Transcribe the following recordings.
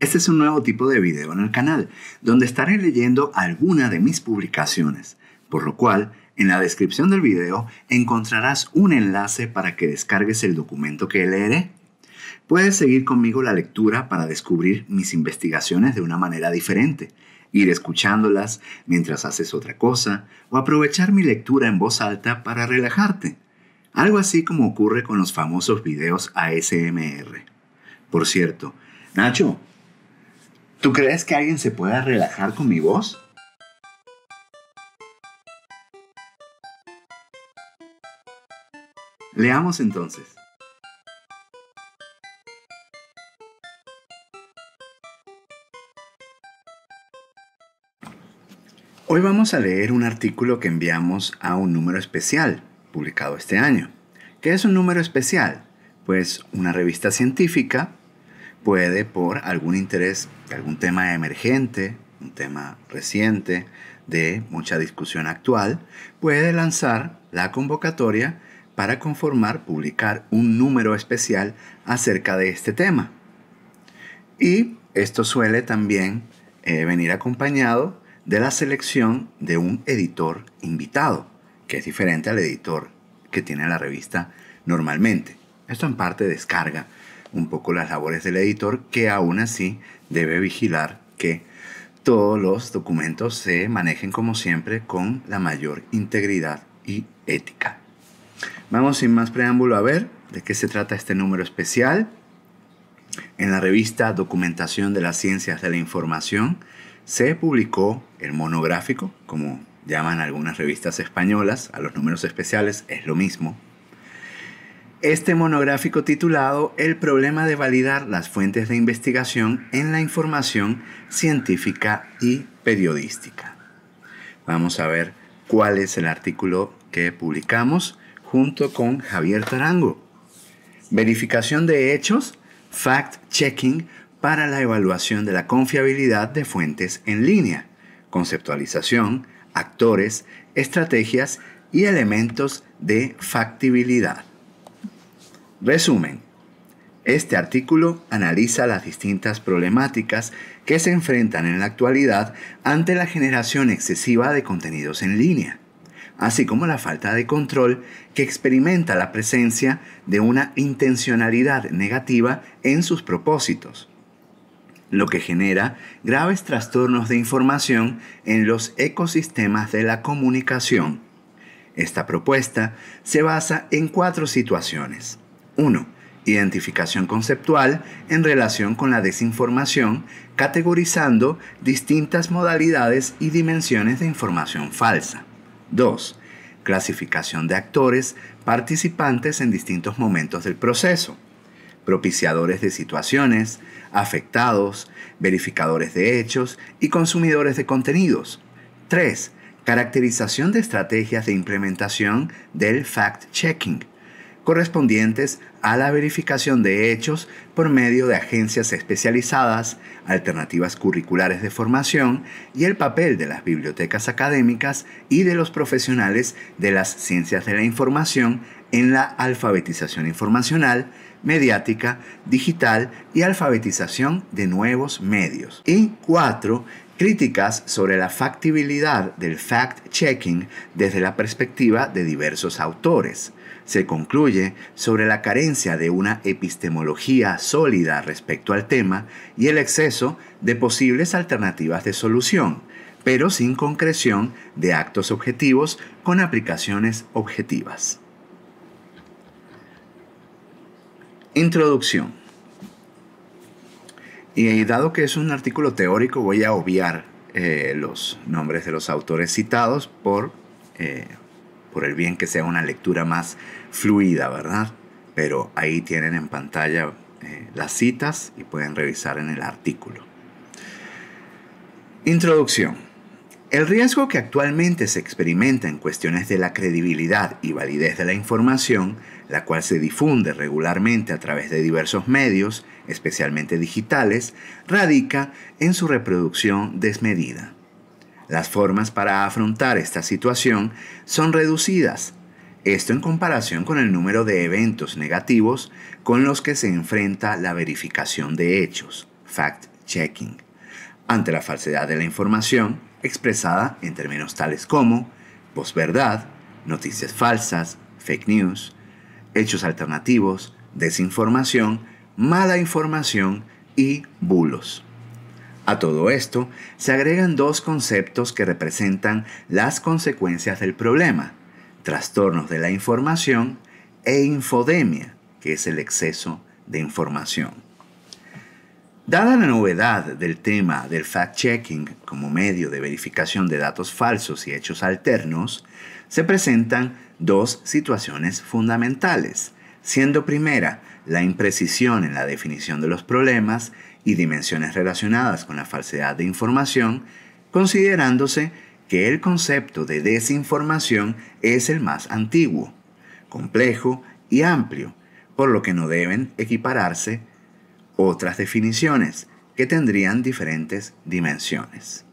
Este es un nuevo tipo de video en el canal, donde estaré leyendo alguna de mis publicaciones, por lo cual, en la descripción del video encontrarás un enlace para que descargues el documento que leeré. Puedes seguir conmigo la lectura para descubrir mis investigaciones de una manera diferente, ir escuchándolas mientras haces otra cosa o aprovechar mi lectura en voz alta para relajarte. Algo así como ocurre con los famosos videos ASMR. Por cierto, Nacho, ¿Tú crees que alguien se pueda relajar con mi voz? Leamos entonces. Hoy vamos a leer un artículo que enviamos a un número especial, publicado este año. ¿Qué es un número especial? Pues una revista científica puede por algún interés, algún tema emergente, un tema reciente, de mucha discusión actual, puede lanzar la convocatoria para conformar, publicar un número especial acerca de este tema. Y esto suele también eh, venir acompañado de la selección de un editor invitado, que es diferente al editor que tiene la revista normalmente. Esto en parte descarga un poco las labores del editor, que aún así debe vigilar que todos los documentos se manejen como siempre con la mayor integridad y ética. Vamos sin más preámbulo a ver de qué se trata este número especial. En la revista Documentación de las Ciencias de la Información se publicó el monográfico, como llaman algunas revistas españolas, a los números especiales es lo mismo, este monográfico titulado El problema de validar las fuentes de investigación en la información científica y periodística. Vamos a ver cuál es el artículo que publicamos junto con Javier Tarango. Verificación de hechos, fact-checking para la evaluación de la confiabilidad de fuentes en línea, conceptualización, actores, estrategias y elementos de factibilidad. Resumen. Este artículo analiza las distintas problemáticas que se enfrentan en la actualidad ante la generación excesiva de contenidos en línea, así como la falta de control que experimenta la presencia de una intencionalidad negativa en sus propósitos, lo que genera graves trastornos de información en los ecosistemas de la comunicación. Esta propuesta se basa en cuatro situaciones. 1. Identificación conceptual en relación con la desinformación, categorizando distintas modalidades y dimensiones de información falsa. 2. Clasificación de actores participantes en distintos momentos del proceso. Propiciadores de situaciones, afectados, verificadores de hechos y consumidores de contenidos. 3. Caracterización de estrategias de implementación del fact-checking correspondientes a la verificación de hechos por medio de agencias especializadas, alternativas curriculares de formación y el papel de las bibliotecas académicas y de los profesionales de las ciencias de la información en la alfabetización informacional, mediática, digital y alfabetización de nuevos medios. Y cuatro, críticas sobre la factibilidad del fact-checking desde la perspectiva de diversos autores se concluye sobre la carencia de una epistemología sólida respecto al tema y el exceso de posibles alternativas de solución, pero sin concreción de actos objetivos con aplicaciones objetivas. Introducción. Y dado que es un artículo teórico, voy a obviar eh, los nombres de los autores citados por eh, por el bien que sea una lectura más fluida, ¿verdad? Pero ahí tienen en pantalla eh, las citas y pueden revisar en el artículo. Introducción. El riesgo que actualmente se experimenta en cuestiones de la credibilidad y validez de la información, la cual se difunde regularmente a través de diversos medios, especialmente digitales, radica en su reproducción desmedida. Las formas para afrontar esta situación son reducidas, esto en comparación con el número de eventos negativos con los que se enfrenta la verificación de hechos, fact-checking, ante la falsedad de la información expresada en términos tales como posverdad, noticias falsas, fake news, hechos alternativos, desinformación, mala información y bulos. A todo esto se agregan dos conceptos que representan las consecuencias del problema, trastornos de la información e infodemia, que es el exceso de información. Dada la novedad del tema del fact-checking como medio de verificación de datos falsos y hechos alternos, se presentan dos situaciones fundamentales siendo primera la imprecisión en la definición de los problemas y dimensiones relacionadas con la falsedad de información, considerándose que el concepto de desinformación es el más antiguo, complejo y amplio, por lo que no deben equipararse otras definiciones que tendrían diferentes dimensiones.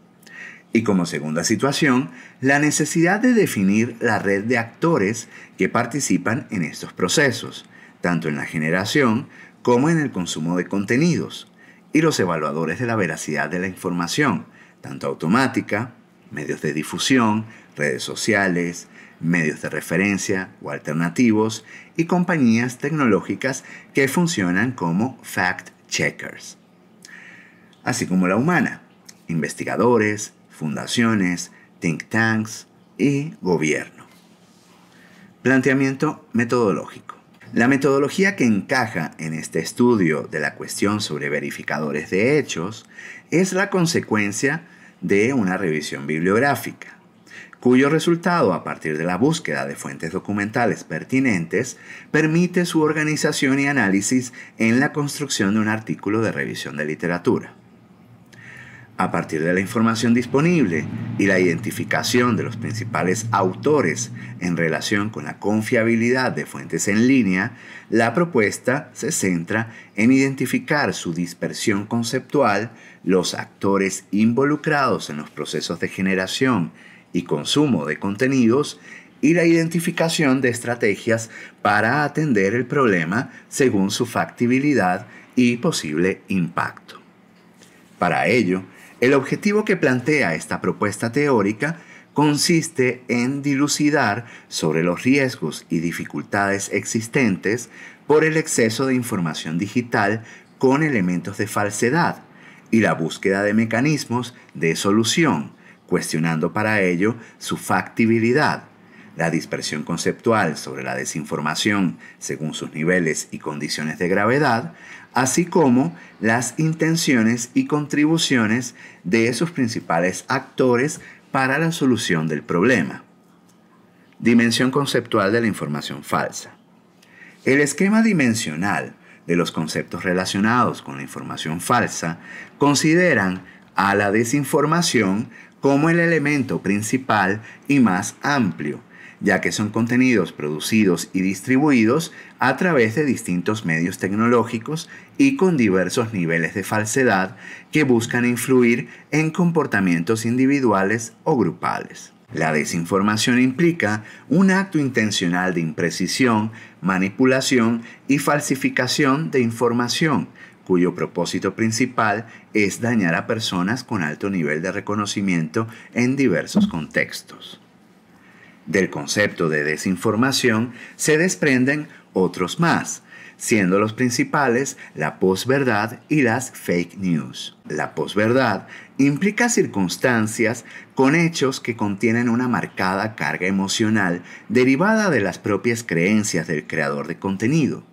Y como segunda situación, la necesidad de definir la red de actores que participan en estos procesos, tanto en la generación como en el consumo de contenidos, y los evaluadores de la veracidad de la información, tanto automática, medios de difusión, redes sociales, medios de referencia o alternativos, y compañías tecnológicas que funcionan como fact-checkers. Así como la humana, investigadores, fundaciones, think tanks y gobierno. Planteamiento metodológico. La metodología que encaja en este estudio de la cuestión sobre verificadores de hechos es la consecuencia de una revisión bibliográfica, cuyo resultado a partir de la búsqueda de fuentes documentales pertinentes permite su organización y análisis en la construcción de un artículo de revisión de literatura a partir de la información disponible y la identificación de los principales autores en relación con la confiabilidad de fuentes en línea, la propuesta se centra en identificar su dispersión conceptual, los actores involucrados en los procesos de generación y consumo de contenidos y la identificación de estrategias para atender el problema según su factibilidad y posible impacto. Para ello, el objetivo que plantea esta propuesta teórica consiste en dilucidar sobre los riesgos y dificultades existentes por el exceso de información digital con elementos de falsedad y la búsqueda de mecanismos de solución, cuestionando para ello su factibilidad. La dispersión conceptual sobre la desinformación según sus niveles y condiciones de gravedad así como las intenciones y contribuciones de esos principales actores para la solución del problema. Dimensión conceptual de la información falsa. El esquema dimensional de los conceptos relacionados con la información falsa consideran a la desinformación como el elemento principal y más amplio ya que son contenidos producidos y distribuidos a través de distintos medios tecnológicos y con diversos niveles de falsedad que buscan influir en comportamientos individuales o grupales. La desinformación implica un acto intencional de imprecisión, manipulación y falsificación de información, cuyo propósito principal es dañar a personas con alto nivel de reconocimiento en diversos contextos. Del concepto de desinformación se desprenden otros más, siendo los principales la posverdad y las fake news. La posverdad implica circunstancias con hechos que contienen una marcada carga emocional derivada de las propias creencias del creador de contenido.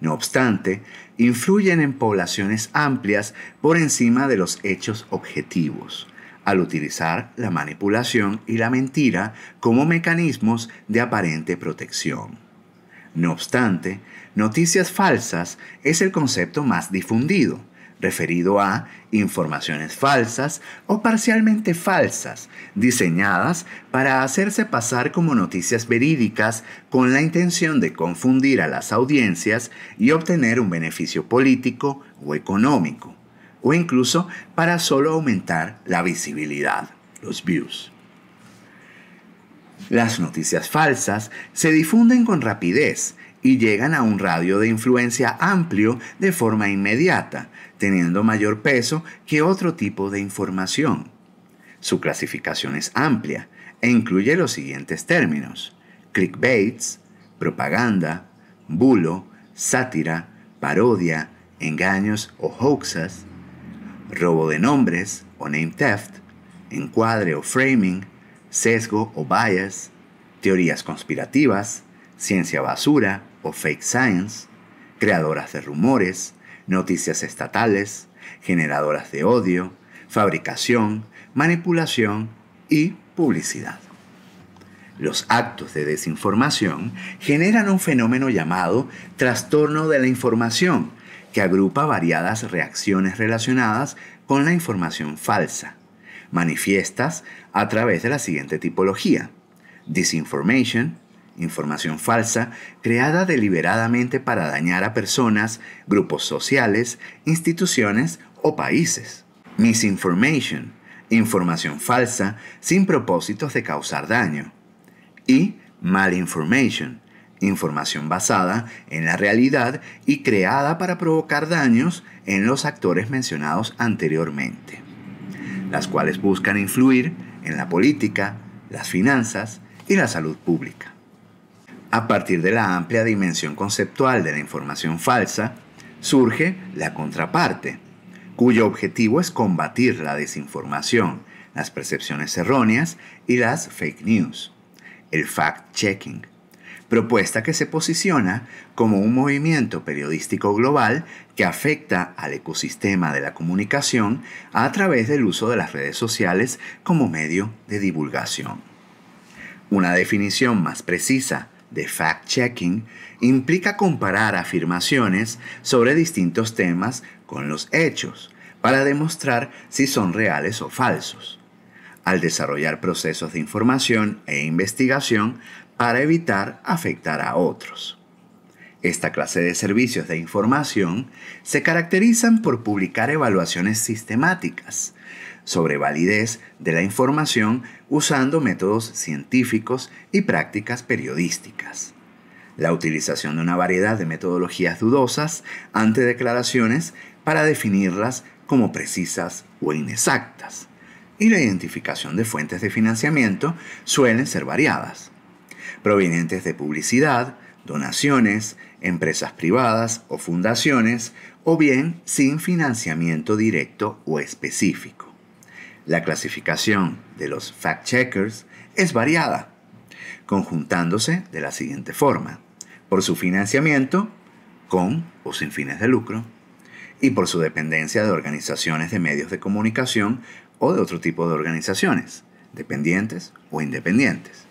No obstante, influyen en poblaciones amplias por encima de los hechos objetivos al utilizar la manipulación y la mentira como mecanismos de aparente protección. No obstante, noticias falsas es el concepto más difundido, referido a informaciones falsas o parcialmente falsas, diseñadas para hacerse pasar como noticias verídicas con la intención de confundir a las audiencias y obtener un beneficio político o económico o incluso para solo aumentar la visibilidad, los views. Las noticias falsas se difunden con rapidez y llegan a un radio de influencia amplio de forma inmediata, teniendo mayor peso que otro tipo de información. Su clasificación es amplia e incluye los siguientes términos. Clickbaits, propaganda, bulo, sátira, parodia, engaños o hoaxes, robo de nombres o name theft, encuadre o framing, sesgo o bias, teorías conspirativas, ciencia basura o fake science, creadoras de rumores, noticias estatales, generadoras de odio, fabricación, manipulación y publicidad. Los actos de desinformación generan un fenómeno llamado trastorno de la información, que agrupa variadas reacciones relacionadas con la información falsa, manifiestas a través de la siguiente tipología. Disinformation, información falsa creada deliberadamente para dañar a personas, grupos sociales, instituciones o países. Misinformation, información falsa sin propósitos de causar daño. Y malinformation, información basada en la realidad y creada para provocar daños en los actores mencionados anteriormente, las cuales buscan influir en la política, las finanzas y la salud pública. A partir de la amplia dimensión conceptual de la información falsa, surge la contraparte, cuyo objetivo es combatir la desinformación, las percepciones erróneas y las fake news, el fact-checking propuesta que se posiciona como un movimiento periodístico global que afecta al ecosistema de la comunicación a través del uso de las redes sociales como medio de divulgación. Una definición más precisa de fact-checking implica comparar afirmaciones sobre distintos temas con los hechos para demostrar si son reales o falsos. Al desarrollar procesos de información e investigación, para evitar afectar a otros. Esta clase de servicios de información se caracterizan por publicar evaluaciones sistemáticas sobre validez de la información usando métodos científicos y prácticas periodísticas. La utilización de una variedad de metodologías dudosas ante declaraciones para definirlas como precisas o inexactas. Y la identificación de fuentes de financiamiento suelen ser variadas provenientes de publicidad, donaciones, empresas privadas o fundaciones, o bien sin financiamiento directo o específico. La clasificación de los fact-checkers es variada, conjuntándose de la siguiente forma, por su financiamiento, con o sin fines de lucro, y por su dependencia de organizaciones de medios de comunicación o de otro tipo de organizaciones, dependientes o independientes.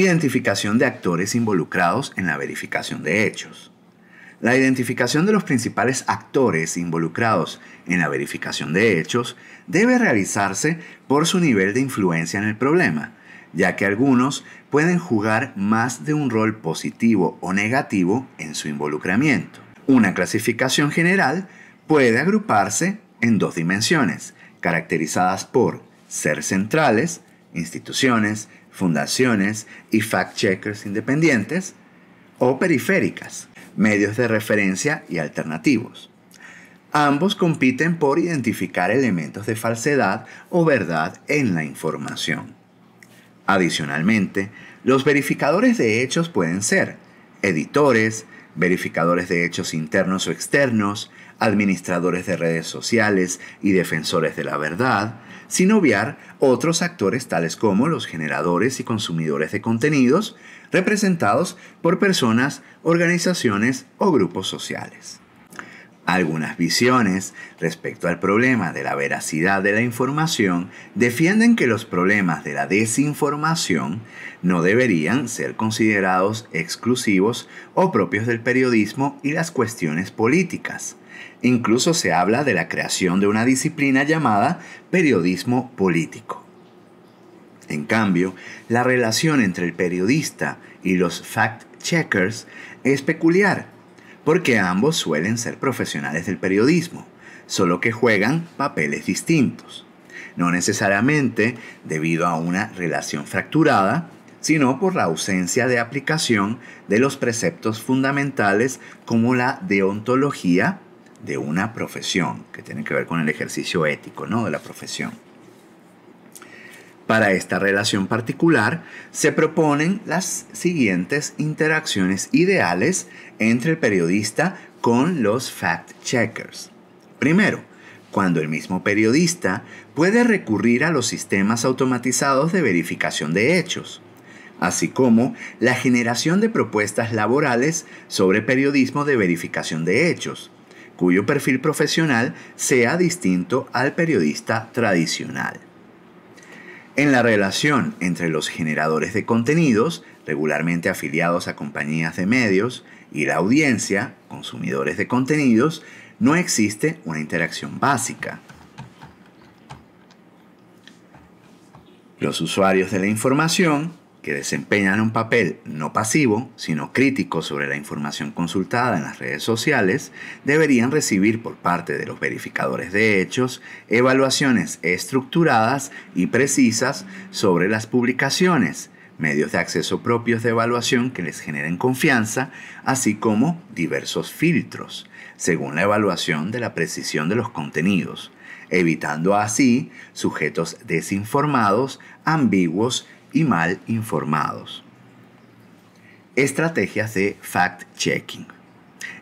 Identificación de actores involucrados en la verificación de hechos. La identificación de los principales actores involucrados en la verificación de hechos debe realizarse por su nivel de influencia en el problema, ya que algunos pueden jugar más de un rol positivo o negativo en su involucramiento. Una clasificación general puede agruparse en dos dimensiones, caracterizadas por ser centrales, instituciones, fundaciones y fact-checkers independientes o periféricas, medios de referencia y alternativos. Ambos compiten por identificar elementos de falsedad o verdad en la información. Adicionalmente, los verificadores de hechos pueden ser editores, verificadores de hechos internos o externos, administradores de redes sociales y defensores de la verdad, sin obviar otros actores tales como los generadores y consumidores de contenidos, representados por personas, organizaciones o grupos sociales. Algunas visiones respecto al problema de la veracidad de la información defienden que los problemas de la desinformación no deberían ser considerados exclusivos o propios del periodismo y las cuestiones políticas, Incluso se habla de la creación de una disciplina llamada periodismo político. En cambio, la relación entre el periodista y los fact-checkers es peculiar, porque ambos suelen ser profesionales del periodismo, solo que juegan papeles distintos, no necesariamente debido a una relación fracturada, sino por la ausencia de aplicación de los preceptos fundamentales como la deontología de una profesión, que tiene que ver con el ejercicio ético ¿no? de la profesión. Para esta relación particular se proponen las siguientes interacciones ideales entre el periodista con los fact-checkers. Primero, cuando el mismo periodista puede recurrir a los sistemas automatizados de verificación de hechos, así como la generación de propuestas laborales sobre periodismo de verificación de hechos, cuyo perfil profesional sea distinto al periodista tradicional. En la relación entre los generadores de contenidos, regularmente afiliados a compañías de medios, y la audiencia, consumidores de contenidos, no existe una interacción básica. Los usuarios de la información que desempeñan un papel no pasivo, sino crítico sobre la información consultada en las redes sociales, deberían recibir por parte de los verificadores de hechos evaluaciones estructuradas y precisas sobre las publicaciones, medios de acceso propios de evaluación que les generen confianza, así como diversos filtros, según la evaluación de la precisión de los contenidos, evitando así sujetos desinformados, ambiguos y mal informados. Estrategias de fact-checking.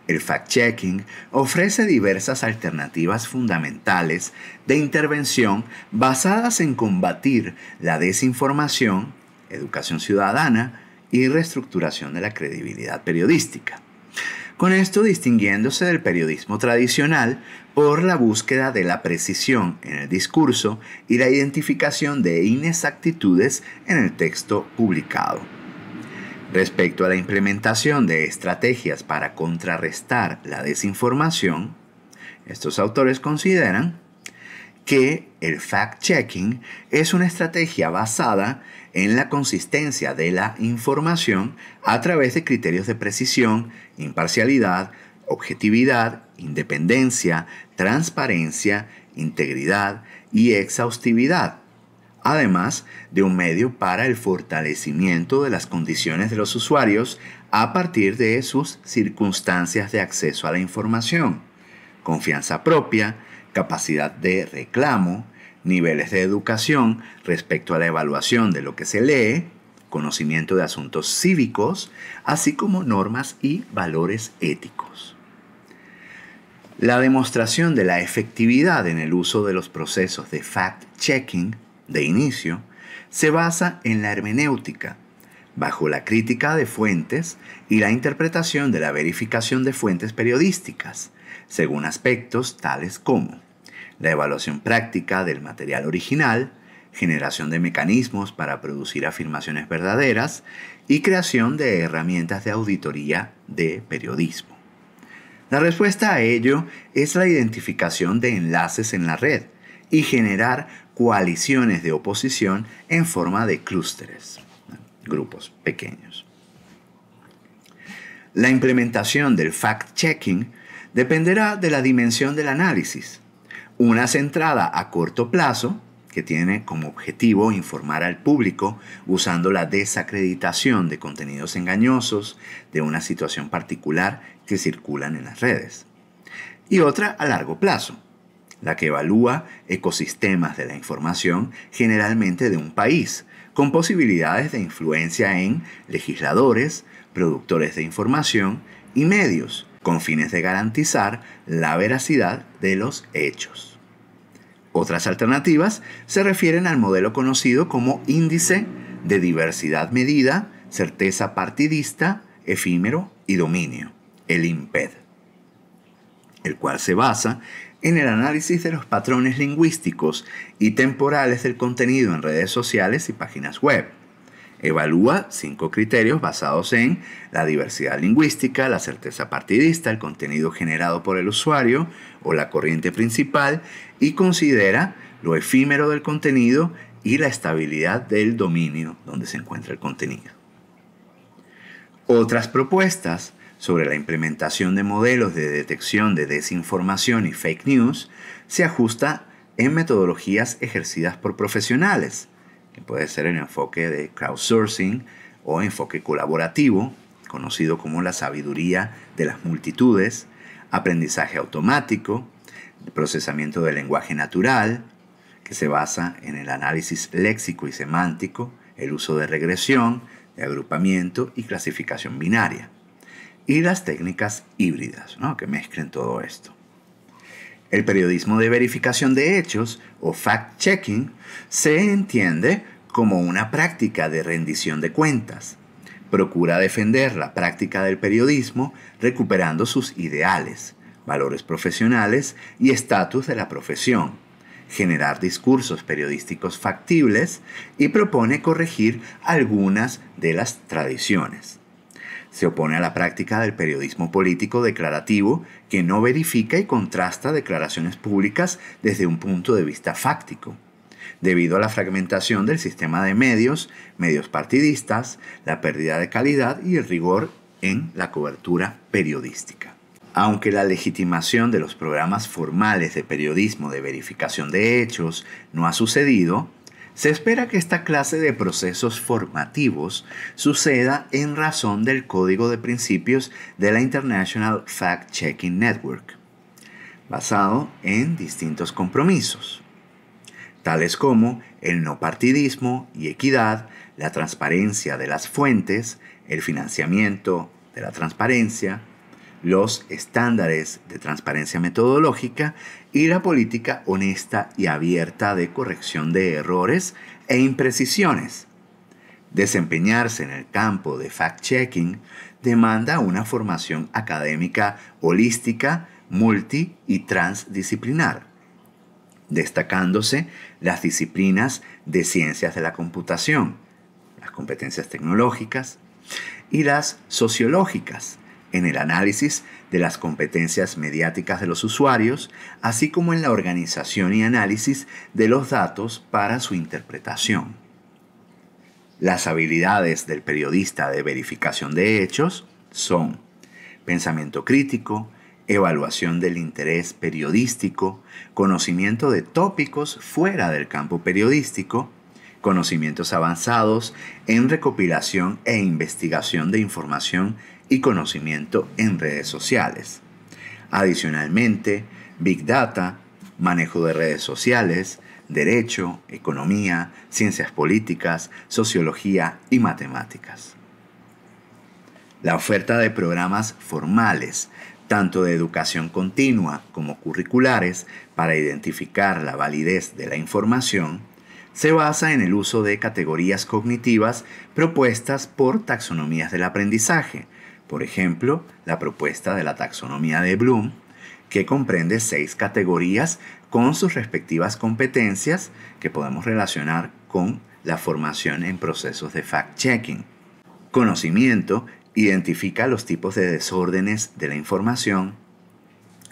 El fact-checking ofrece diversas alternativas fundamentales de intervención basadas en combatir la desinformación, educación ciudadana y reestructuración de la credibilidad periodística con esto distinguiéndose del periodismo tradicional por la búsqueda de la precisión en el discurso y la identificación de inexactitudes en el texto publicado. Respecto a la implementación de estrategias para contrarrestar la desinformación, estos autores consideran que el fact-checking es una estrategia basada en la consistencia de la información a través de criterios de precisión, imparcialidad, objetividad independencia, transparencia, integridad y exhaustividad, además de un medio para el fortalecimiento de las condiciones de los usuarios a partir de sus circunstancias de acceso a la información, confianza propia, capacidad de reclamo, niveles de educación respecto a la evaluación de lo que se lee, conocimiento de asuntos cívicos, así como normas y valores éticos. La demostración de la efectividad en el uso de los procesos de fact-checking de inicio se basa en la hermenéutica, bajo la crítica de fuentes y la interpretación de la verificación de fuentes periodísticas, según aspectos tales como la evaluación práctica del material original, generación de mecanismos para producir afirmaciones verdaderas y creación de herramientas de auditoría de periodismo. La respuesta a ello es la identificación de enlaces en la red y generar coaliciones de oposición en forma de clústeres, grupos pequeños. La implementación del fact-checking dependerá de la dimensión del análisis, una centrada a corto plazo, que tiene como objetivo informar al público usando la desacreditación de contenidos engañosos de una situación particular que circulan en las redes. Y otra a largo plazo, la que evalúa ecosistemas de la información generalmente de un país, con posibilidades de influencia en legisladores, productores de información y medios, con fines de garantizar la veracidad de los hechos. Otras alternativas se refieren al modelo conocido como índice de diversidad medida, certeza partidista, efímero y dominio el IMPED, el cual se basa en el análisis de los patrones lingüísticos y temporales del contenido en redes sociales y páginas web. Evalúa cinco criterios basados en la diversidad lingüística, la certeza partidista, el contenido generado por el usuario o la corriente principal y considera lo efímero del contenido y la estabilidad del dominio donde se encuentra el contenido. Otras propuestas sobre la implementación de modelos de detección de desinformación y fake news se ajusta en metodologías ejercidas por profesionales, que puede ser el enfoque de crowdsourcing o enfoque colaborativo, conocido como la sabiduría de las multitudes, aprendizaje automático, procesamiento del lenguaje natural, que se basa en el análisis léxico y semántico, el uso de regresión, de agrupamiento y clasificación binaria y las técnicas híbridas, ¿no? que mezclen todo esto. El periodismo de verificación de hechos o fact-checking se entiende como una práctica de rendición de cuentas. Procura defender la práctica del periodismo recuperando sus ideales, valores profesionales y estatus de la profesión, generar discursos periodísticos factibles y propone corregir algunas de las tradiciones. Se opone a la práctica del periodismo político declarativo que no verifica y contrasta declaraciones públicas desde un punto de vista fáctico. Debido a la fragmentación del sistema de medios, medios partidistas, la pérdida de calidad y el rigor en la cobertura periodística aunque la legitimación de los programas formales de periodismo de verificación de hechos no ha sucedido, se espera que esta clase de procesos formativos suceda en razón del código de principios de la International Fact Checking Network, basado en distintos compromisos, tales como el no partidismo y equidad, la transparencia de las fuentes, el financiamiento de la transparencia, los estándares de transparencia metodológica y la política honesta y abierta de corrección de errores e imprecisiones. Desempeñarse en el campo de fact-checking demanda una formación académica holística, multi y transdisciplinar, destacándose las disciplinas de ciencias de la computación, las competencias tecnológicas y las sociológicas en el análisis de las competencias mediáticas de los usuarios, así como en la organización y análisis de los datos para su interpretación. Las habilidades del periodista de verificación de hechos son pensamiento crítico, evaluación del interés periodístico, conocimiento de tópicos fuera del campo periodístico, conocimientos avanzados en recopilación e investigación de información y conocimiento en redes sociales. Adicionalmente, Big Data, manejo de redes sociales, derecho, economía, ciencias políticas, sociología y matemáticas. La oferta de programas formales, tanto de educación continua como curriculares, para identificar la validez de la información, se basa en el uso de categorías cognitivas propuestas por taxonomías del aprendizaje, por ejemplo, la propuesta de la taxonomía de Bloom, que comprende seis categorías con sus respectivas competencias que podemos relacionar con la formación en procesos de fact-checking. Conocimiento identifica los tipos de desórdenes de la información.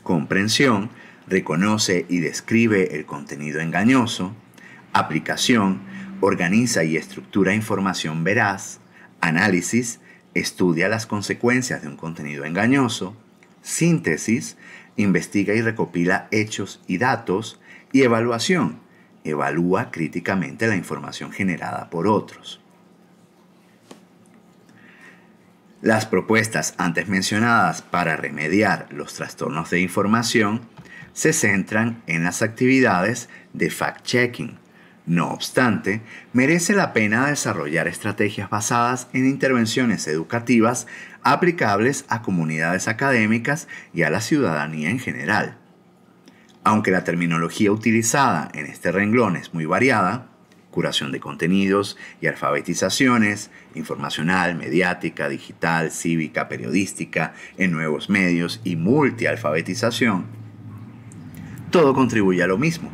Comprensión reconoce y describe el contenido engañoso. Aplicación organiza y estructura información veraz. Análisis estudia las consecuencias de un contenido engañoso, síntesis, investiga y recopila hechos y datos, y evaluación, evalúa críticamente la información generada por otros. Las propuestas antes mencionadas para remediar los trastornos de información se centran en las actividades de fact-checking, no obstante, merece la pena desarrollar estrategias basadas en intervenciones educativas aplicables a comunidades académicas y a la ciudadanía en general. Aunque la terminología utilizada en este renglón es muy variada, curación de contenidos y alfabetizaciones, informacional, mediática, digital, cívica, periodística, en nuevos medios y multialfabetización, todo contribuye a lo mismo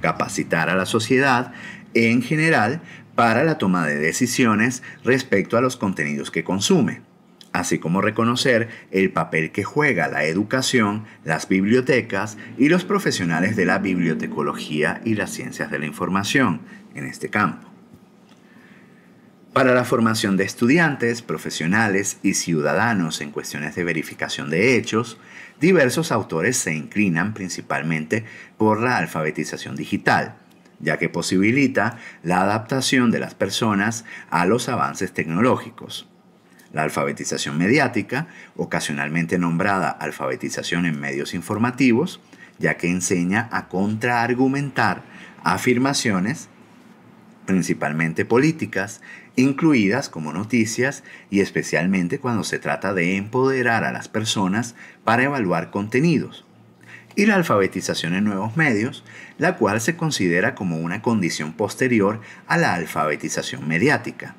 capacitar a la sociedad en general para la toma de decisiones respecto a los contenidos que consume, así como reconocer el papel que juega la educación, las bibliotecas y los profesionales de la bibliotecología y las ciencias de la información en este campo. Para la formación de estudiantes, profesionales y ciudadanos en cuestiones de verificación de hechos, diversos autores se inclinan principalmente por la alfabetización digital, ya que posibilita la adaptación de las personas a los avances tecnológicos. La alfabetización mediática, ocasionalmente nombrada alfabetización en medios informativos, ya que enseña a contraargumentar afirmaciones, principalmente políticas, incluidas como noticias y especialmente cuando se trata de empoderar a las personas para evaluar contenidos. Y la alfabetización en nuevos medios, la cual se considera como una condición posterior a la alfabetización mediática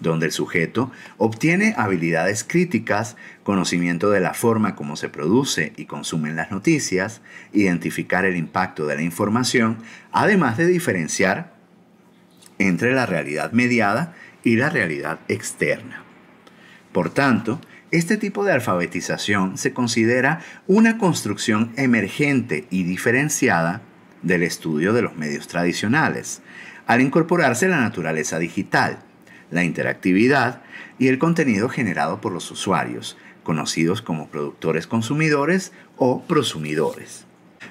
donde el sujeto obtiene habilidades críticas, conocimiento de la forma como se produce y consumen las noticias, identificar el impacto de la información, además de diferenciar entre la realidad mediada y la realidad externa. Por tanto, este tipo de alfabetización se considera una construcción emergente y diferenciada del estudio de los medios tradicionales, al incorporarse la naturaleza digital, la interactividad y el contenido generado por los usuarios, conocidos como productores consumidores o prosumidores.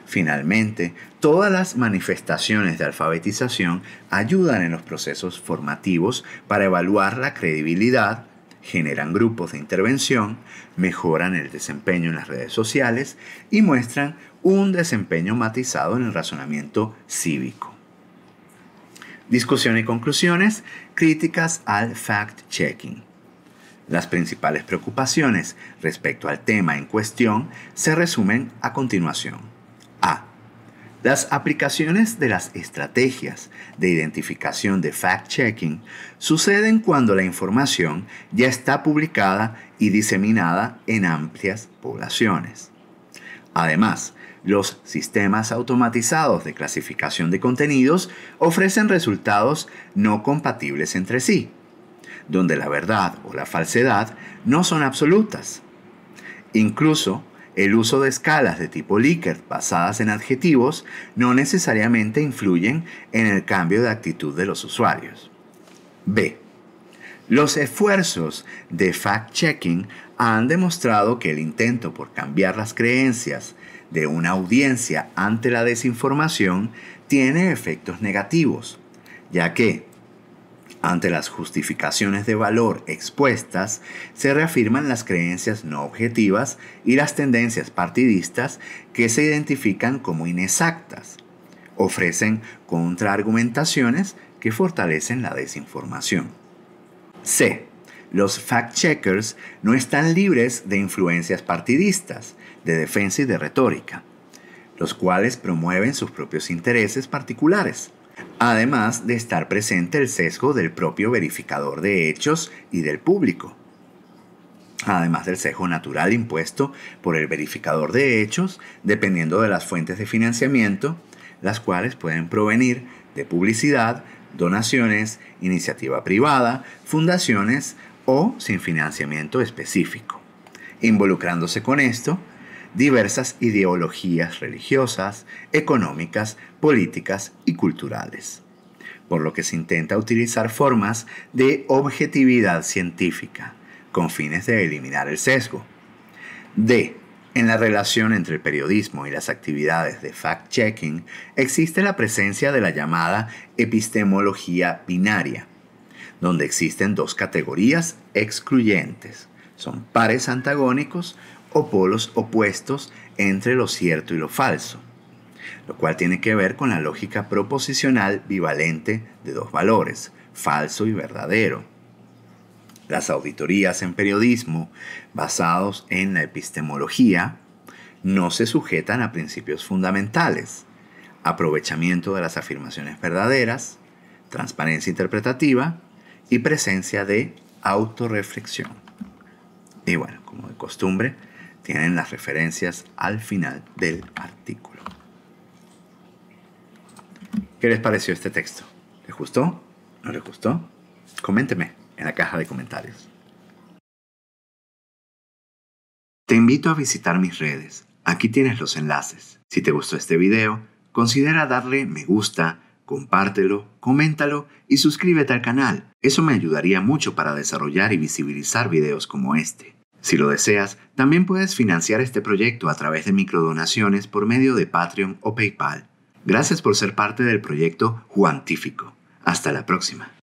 Finalmente, todas las manifestaciones de alfabetización ayudan en los procesos formativos para evaluar la credibilidad, generan grupos de intervención, mejoran el desempeño en las redes sociales y muestran un desempeño matizado en el razonamiento cívico. Discusión y conclusiones, críticas al fact-checking. Las principales preocupaciones respecto al tema en cuestión se resumen a continuación. A. Las aplicaciones de las estrategias de identificación de fact-checking suceden cuando la información ya está publicada y diseminada en amplias poblaciones. Además, los sistemas automatizados de clasificación de contenidos ofrecen resultados no compatibles entre sí, donde la verdad o la falsedad no son absolutas. Incluso el uso de escalas de tipo Likert basadas en adjetivos no necesariamente influyen en el cambio de actitud de los usuarios. B. Los esfuerzos de fact-checking han demostrado que el intento por cambiar las creencias de una audiencia ante la desinformación tiene efectos negativos, ya que ante las justificaciones de valor expuestas, se reafirman las creencias no objetivas y las tendencias partidistas que se identifican como inexactas. Ofrecen contraargumentaciones que fortalecen la desinformación. C. Los fact-checkers no están libres de influencias partidistas, de defensa y de retórica, los cuales promueven sus propios intereses particulares además de estar presente el sesgo del propio verificador de hechos y del público, además del sesgo natural impuesto por el verificador de hechos, dependiendo de las fuentes de financiamiento, las cuales pueden provenir de publicidad, donaciones, iniciativa privada, fundaciones o sin financiamiento específico. Involucrándose con esto, diversas ideologías religiosas, económicas, políticas y culturales, por lo que se intenta utilizar formas de objetividad científica, con fines de eliminar el sesgo. D. En la relación entre el periodismo y las actividades de fact-checking existe la presencia de la llamada epistemología binaria, donde existen dos categorías excluyentes. Son pares antagónicos o polos opuestos entre lo cierto y lo falso, lo cual tiene que ver con la lógica proposicional bivalente de dos valores, falso y verdadero. Las auditorías en periodismo basados en la epistemología no se sujetan a principios fundamentales, aprovechamiento de las afirmaciones verdaderas, transparencia interpretativa y presencia de autorreflexión. Y bueno, como de costumbre, tienen las referencias al final del artículo. ¿Qué les pareció este texto? ¿Les gustó? ¿No les gustó? Coménteme en la caja de comentarios. Te invito a visitar mis redes. Aquí tienes los enlaces. Si te gustó este video, considera darle me gusta, compártelo, coméntalo y suscríbete al canal. Eso me ayudaría mucho para desarrollar y visibilizar videos como este. Si lo deseas, también puedes financiar este proyecto a través de microdonaciones por medio de Patreon o PayPal. Gracias por ser parte del proyecto Juantífico. Hasta la próxima.